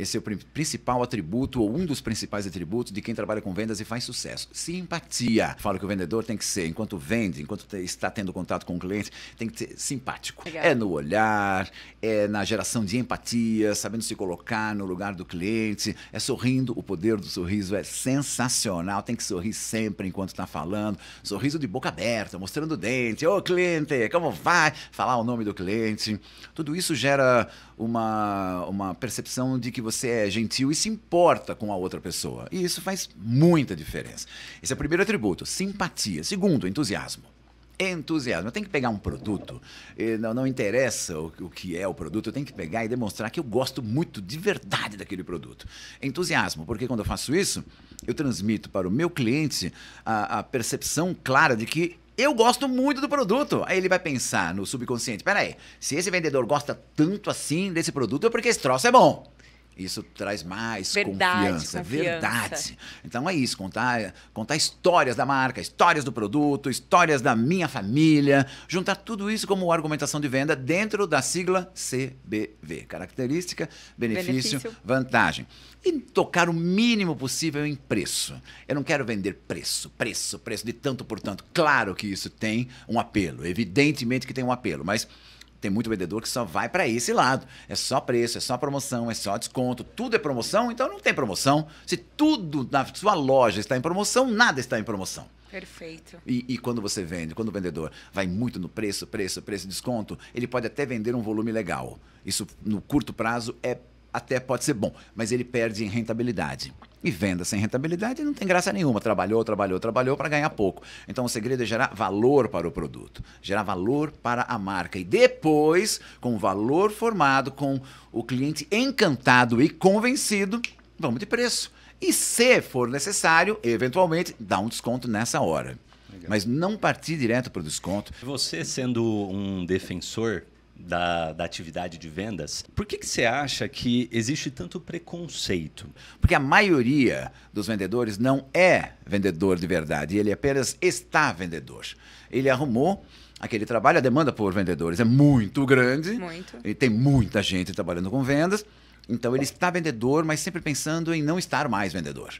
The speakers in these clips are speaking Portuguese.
Esse é o principal atributo, ou um dos principais atributos de quem trabalha com vendas e faz sucesso. Simpatia. Falo que o vendedor tem que ser, enquanto vende, enquanto está tendo contato com o cliente, tem que ser simpático. Legal. É no olhar, é na geração de empatia, sabendo se colocar no lugar do cliente, é sorrindo. O poder do sorriso é sensacional. Tem que sorrir sempre enquanto está falando. Sorriso de boca aberta, mostrando o dente. Ô, cliente, como vai? Falar o nome do cliente. Tudo isso gera uma, uma percepção de que você você é gentil e se importa com a outra pessoa. E isso faz muita diferença. Esse é o primeiro atributo: simpatia. Segundo, entusiasmo entusiasmo. Eu tenho que pegar um produto, não, não interessa o, o, que é o produto, eu tenho que pegar e demonstrar que eu gosto muito de verdade daquele produto. Entusiasmo, porque quando eu faço isso, eu transmito para o meu cliente a, a percepção clara de que eu gosto muito do produto. Aí ele vai pensar no subconsciente: peraí, se esse vendedor gosta tanto assim desse produto, é porque esse troço é bom. Isso traz mais verdade, confiança, é confiança, verdade. Então é isso, contar, contar histórias da marca, histórias do produto, histórias da minha família, juntar tudo isso como argumentação de venda dentro da sigla CBV, característica, benefício, benefício. vantagem. E tocar o mínimo possível em preço. Eu não quero vender preço, preço, preço de tanto por tanto. Claro que isso tem um apelo, evidentemente que tem um apelo, mas tem muito vendedor que só vai para esse lado. É só preço, é só promoção, é só desconto. Tudo é promoção, então não tem promoção. Se tudo na sua loja está em promoção, nada está em promoção. Perfeito. E, e, quando você vende, quando o vendedor vai muito no preço, preço, preço, desconto, ele pode até vender um volume legal. Isso, no curto prazo, é até pode ser bom, mas ele perde em rentabilidade. E venda sem rentabilidade não tem graça nenhuma. Trabalhou, trabalhou, trabalhou para ganhar pouco. Então o segredo é gerar valor para o produto, gerar valor para a marca. E depois, com o valor formado, com o cliente encantado e convencido, vamos de preço. E se for necessário, eventualmente, dá um desconto nessa hora. Legal. Mas não partir direto para o desconto. Você sendo um defensor da, da atividade de vendas, por que, que você acha que existe tanto preconceito? Porque a maioria dos vendedores não é vendedor de verdade, ele apenas está vendedor. Ele arrumou aquele trabalho, a demanda por vendedores é muito grande. Muito. E tem muita gente trabalhando com vendas. Então ele está vendedor, mas sempre pensando em não estar mais vendedor.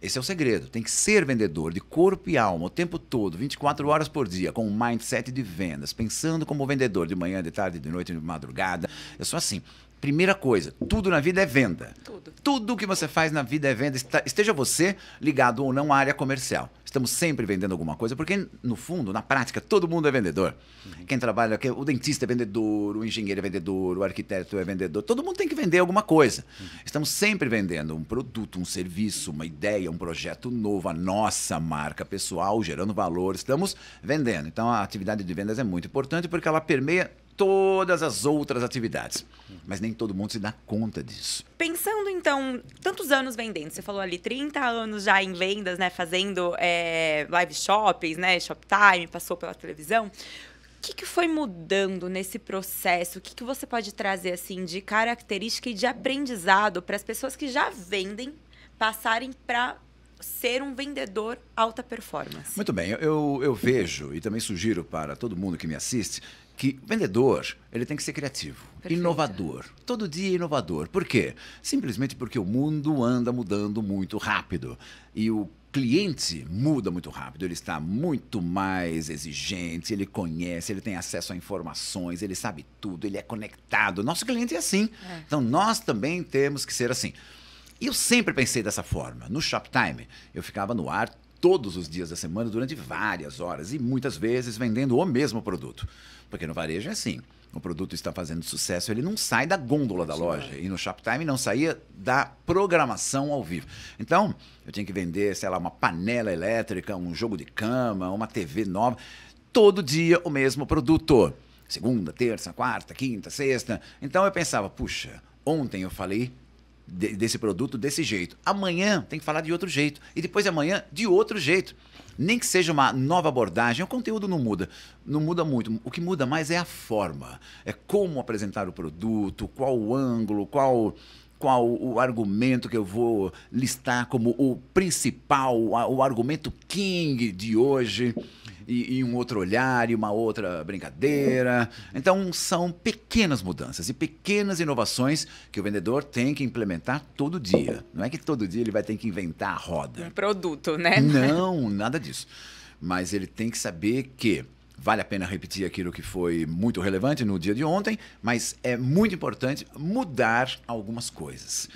Esse é o segredo. Tem que ser vendedor de corpo e alma o tempo todo, 24 horas por dia, com um mindset de vendas, pensando como vendedor de manhã, de tarde, de noite, de madrugada. Eu sou assim. Primeira coisa, tudo na vida é venda. Tudo. Tudo que você faz na vida é venda. Esteja você ligado ou não à área comercial. Estamos sempre vendendo alguma coisa, porque, no fundo, na prática, todo mundo é vendedor. Uhum. Quem trabalha, o dentista é vendedor, o engenheiro é vendedor, o arquiteto é vendedor. Todo mundo tem que vender alguma coisa. Uhum. Estamos sempre vendendo um produto, um serviço, uma ideia, um projeto novo, a nossa marca pessoal, gerando valor. Estamos vendendo. Então, a atividade de vendas é muito importante porque ela permeia todas as outras atividades. Mas nem todo mundo se dá conta disso. Pensando, então, tantos anos vendendo, você falou ali 30 anos já em vendas, né? Fazendo é, live shoppings, né? Shoptime, passou pela televisão. O que, que foi mudando nesse processo? O que, que você pode trazer assim de característica e de aprendizado para as pessoas que já vendem passarem para ser um vendedor alta performance? Muito bem, eu, eu vejo e também sugiro para todo mundo que me assiste que vendedor ele tem que ser criativo, Perfeito. inovador, todo dia é inovador. Por quê? Simplesmente porque o mundo anda mudando muito rápido e o cliente muda muito rápido, ele está muito mais exigente, ele conhece, ele tem acesso a informações, ele sabe tudo, ele é conectado. Nosso cliente é assim, é. então nós também temos que ser assim. E eu sempre pensei dessa forma. No Shoptime, eu ficava no ar todos os dias da semana durante várias horas e muitas vezes vendendo o mesmo produto. Porque no varejo é assim. O produto está fazendo sucesso, ele não sai da gôndola da é loja. E no Shoptime não saía da programação ao vivo. Então, eu tinha que vender, sei lá, uma panela elétrica, um jogo de cama, uma TV nova. Todo dia o mesmo produto. Segunda, terça, quarta, quinta, sexta. Então eu pensava, puxa, ontem eu falei de, desse produto desse jeito. Amanhã tem que falar de outro jeito. E depois de amanhã, de outro jeito. Nem que seja uma nova abordagem, o conteúdo não muda. Não muda muito. O que muda mais é a forma. É como apresentar o produto, qual o ângulo, qual qual o argumento que eu vou listar como o principal, o argumento king de hoje e, e, um outro olhar e uma outra brincadeira. Então, são pequenas mudanças e pequenas inovações que o vendedor tem que implementar todo dia. Não é que todo dia ele vai ter que inventar a roda. Um produto, né? Não, nada disso. Mas ele tem que saber que vale a pena repetir aquilo que foi muito relevante no dia de ontem, mas é muito importante mudar algumas coisas.